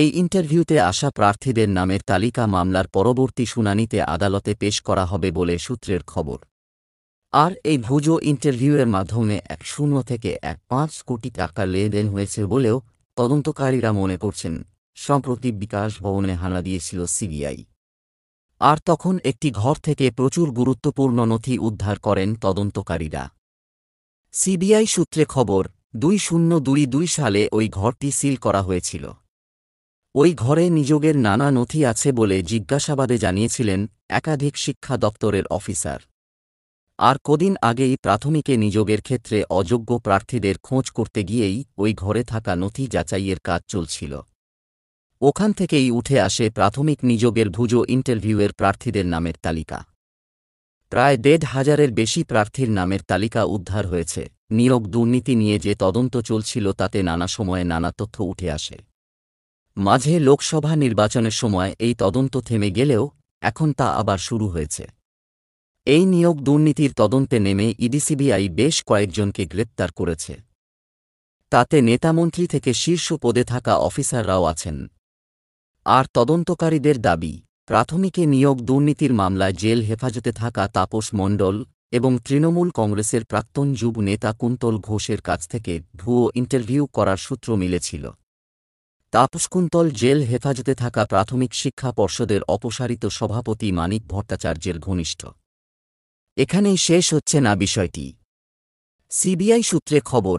এই ইন্টারভিউতে আসা প্রার্থীদের নামের তালিকা মামলার পরবর্তী শুনানিতে আদালতে পেশ করা হবে বলে সূত্রের খবর আর এই ভুজো ইন্টারভিউয়ের মাধ্যমে এক শূন্য থেকে এক পাঁচ কোটি টাকা লেনদেন হয়েছে বলেও তদন্তকারীরা মনে করছেন সম্প্রতি বিকাশ ভবনে হানা দিয়েছিল সিবিআই আর তখন একটি ঘর থেকে প্রচুর গুরুত্বপূর্ণ নথি উদ্ধার করেন তদন্তকারীরা সিবিআই সূত্রে খবর দুই শূন্য দুই দুই সালে ওই ঘরটি সিল করা হয়েছিল ওই ঘরে নিযোগের নানা নথি আছে বলে জিজ্ঞাসাবাদে জানিয়েছিলেন একাধিক শিক্ষা দপ্তরের অফিসার আর কদিন আগেই প্রাথমিকে নিযোগের ক্ষেত্রে অযোগ্য প্রার্থীদের খোঁজ করতে গিয়েই ওই ঘরে থাকা নথি যাচাইয়ের কাজ চলছিল ওখান থেকেই উঠে আসে প্রাথমিক নিযোগের ভুজো ইন্টারভিউয়ের প্রার্থীদের নামের তালিকা প্রায় দেড় হাজারের বেশি প্রার্থীর নামের তালিকা উদ্ধার হয়েছে নিয়োগ দুর্নীতি নিয়ে যে তদন্ত চলছিল তাতে নানা সময়ে নানা তথ্য উঠে আসে মাঝে লোকসভা নির্বাচনের সময় এই তদন্ত থেমে গেলেও এখন তা আবার শুরু হয়েছে এই নিয়োগ দুর্নীতির তদন্তে নেমে ইডিসিবিআই বেশ কয়েকজনকে গ্রেপ্তার করেছে তাতে নেতামন্ত্রী থেকে শীর্ষ পদে থাকা অফিসাররাও আছেন আর তদন্তকারীদের দাবি প্রাথমিকে নিয়োগ দুর্নীতির মামলায় জেল হেফাজতে থাকা তাপস মণ্ডল এবং তৃণমূল কংগ্রেসের প্রাক্তন যুব নেতা কুন্তল ঘোষের কাছ থেকে ভুয়ো ইন্টারভিউ করার সূত্র মিলেছিল তাপসকুন্তল জেল হেফাজতে থাকা প্রাথমিক শিক্ষা পর্ষদের অপসারিত সভাপতি মানিক ভট্টাচার্যের ঘনিষ্ঠ এখানেই শেষ হচ্ছে না বিষয়টি সিবিআই সূত্রে খবর